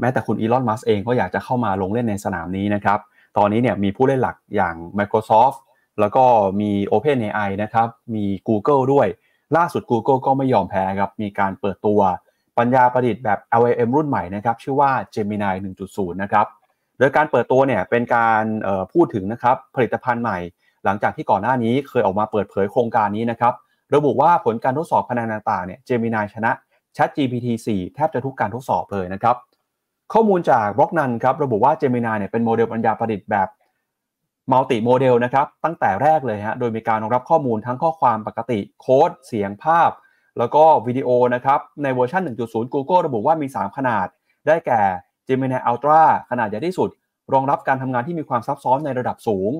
แม้แต่คุณอีลอน มัสเองก็อยากจะเข้ามาลงเล่นในสนามนี้นะครับ ตอนนี้เนี่ยมีผู้เล่นหลักอย่าง Microsoft แล้วก็มี OpenAI นะครับ มี Google ด้วย ล่าสุด Google ก็ไม่ยอมแพ้ครับ มีการเปิดตัวปัญญาประดิษฐ์แบบ LLM รุ่นใหม่นะครับ ชื่อว่า Gemini 1.0นะครับ โดยการเปิดตัวเนี่ยเป็นการพูดถึงนะครับผลิตภัณฑ์ใหม่ หลังจากที่ก่อนหน้านี้เคยออกมาเปิดเผยโครงการนี้นะครับ ระบุว่าผลการทดสอบพนันต่างๆเนี่ย Gemini ชนะ ChatGPT 4แทบจะทุกการทดสอบเลยนะครับข้อมูลจากบล็อกนันครับระบุว่าเจมินาเนี่ยเป็นโมเดลปัญญาประดิษฐ์แบบมัลติโมเดลนะครับตั้งแต่แรกเลยฮะโดยมีการรองรับข้อมูลทั้งข้อความปกติโค้ด เสียงภาพ แล้วก็วิดีโอนะครับในเวอร์ชัน1.0 Google ระบุว่ามี 3 ขนาดได้แก่เจมินาอัลตร้าขนาดใหญ่ที่สุด รองรับการทำงานที่มีความซับซ้อนในระดับสูง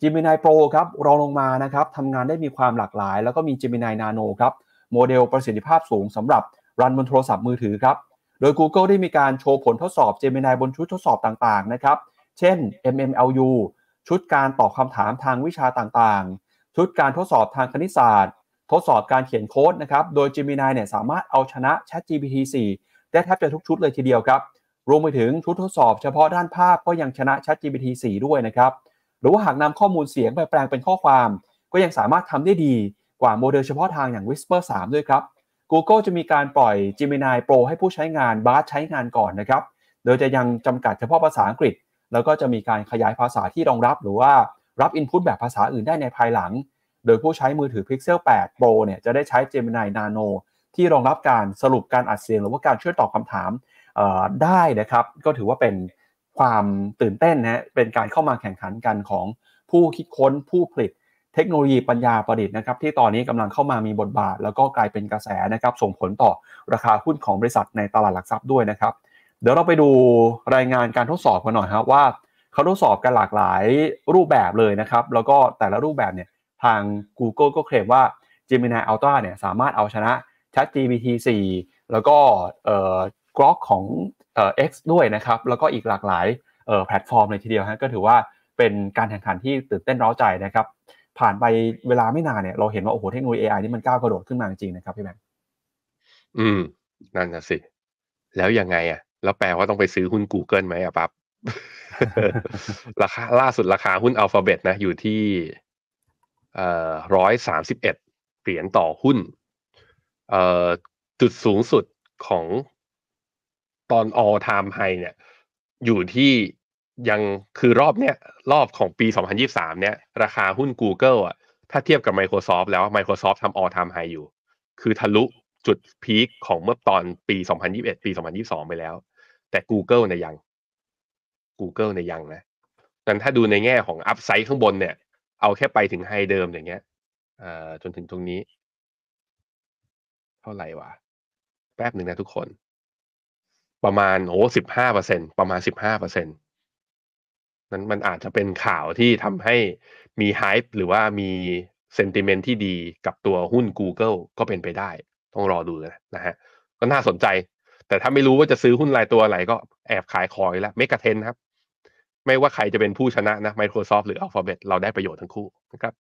Gemini Pro ครับรองลงมานะครับทำงานได้มีความหลากหลาย แล้วก็มี Gemini Nano ครับโมเดลประสิทธิภาพสูงสำหรับรันบนโทรศัพท์มือถือครับโดย Google ได้มีการโชว์ผลทดสอบ Gemini บนชุดทดสอบต่างๆนะครับ เช่น MMLU ชุดการตอบคำถามทางวิชาต่าง ๆ ชุดการทดสอบทางคณิตศาสตร์ ทดสอบการเขียนโค้ดนะครับ โดย Gemini เนี่ยสามารถเอาชนะ ChatGPT 4ได้แทบจะทุกชุดเลยทีเดียวครับ รวมไปถึงชุดทดสอบเฉพาะด้านภาพก็ยังชนะ ChatGPT 4ด้วยนะครับ หรือว่าหากนำข้อมูลเสียงไปแปลงเป็นข้อความ ก็ยังสามารถทำได้ดีกว่าโมเดลเฉพาะทางอย่าง Whisper 3 ด้วยครับ Google จะมีการปล่อย Gemini Pro ให้ผู้ใช้งานบาร์ใช้งานก่อนนะครับ โดยจะยังจำกัดเฉพาะภาษาอังกฤษ แล้วก็จะมีการขยายภาษาที่รองรับ หรือว่ารับ Input แบบภาษาอื่นได้ในภายหลัง โดยผู้ใช้มือถือ Pixel 8 Pro เนี่ยจะได้ใช้ Gemini Nano ที่รองรับการสรุปการอัดเสียง หรือว่าการช่วยตอบคำถามได้นะครับ ก็ถือว่าเป็นความตื่นเต้นนะ เป็นการเข้ามาแข่งขันกันของผู้คิดค้นผู้ผลิตเทคโนโลยีปัญญาประดิษฐ์นะครับที่ตอนนี้กำลังเข้ามามีบทบาท แล้วก็กลายเป็นกระแสนะครับส่งผลต่อราคาหุ้นของบริษัทในตลาดหลักทรัพย์ด้วยนะครับ เดี๋ยวเราไปดูรายงานการทดสอบกันหน่อยครับว่าเขาทดสอบกันหลากหลายรูปแบบเลยนะครับ แล้วก็แต่ละรูปแบบเนี่ยทาง Google ก็เคลมว่า Gemini Ultra เนี่ยสามารถเอาชนะ ChatGPT 4แล้วก็เอ่อกรอกของเอ่อ X ด้วยนะครับแล้วก็อีกหลากหลายเอ่อแพลตฟอร์มเลยทีเดียวฮะก็ถือว่าเป็นการแข่งขันที่ตื่นเต้นร้าใจนะครับผ่านไปเวลาไม่นานเนี่ย เราเห็นว่าโอ้โหเทคโนโลยี AI นี่มันก้าวกระโดดขึ้นมาจริงนะครับ พี่แบงค์ อืม นั่นนะสิ แล้วยังไงอ่ะ แล้วแปลว่าต้องไปซื้อหุ้น Google ไหมอ่ะปั๊บราคาล่าสุดราคาหุ้น a l p h a b บ t นะ อยู่ที่เอ่อร้อยสามสิบเอ็ดเหรียญต่อหุ้นเอ่อจุดสูงสุดของตอน all time high เนี่ย อยู่ที่ยังคือรอบเนี้ย รอบของปี 2023เนี้ยราคาหุ้น Google อ่ะ ถ้าเทียบกับ Microsoft แล้ว Microsoft ทำ all time high อยู่ คือทะลุจุดพีคของเมื่อตอนปี 2021 ปี 2022 ไปแล้ว แต่ Google เนี่ยยัง Google เนี่ยยังนะงั้นถ้าดูในแง่ของอัพไซด์ข้างบนเนี่ย เอาแค่ไปถึงไฮเดิมอย่างเงี้ยจนถึงตรงนี้ เท่าไหร่วะ แป๊บหนึ่งนะทุกคน ประมาณโอ้สิบห้าเปอร์เซ็นประมาณสิบห้าเปอร์เซ็นต์นั้นมันอาจจะเป็นข่าวที่ทำให้มีไฮป์หรือว่ามีเซนติเมนต์ที่ดีกับตัวหุ้น Google ก็เป็นไปได้ ต้องรอดูนะฮะ ก็น่าสนใจ แต่ถ้าไม่รู้ว่าจะซื้อหุ้นรายตัวอะไรก็แอบขายคอยแล้วเมกะเทนครับ ไม่ว่าใครจะเป็นผู้ชนะนะ Microsoft หรือ Alphabet เราได้ประโยชน์ทั้งคู่นะครับ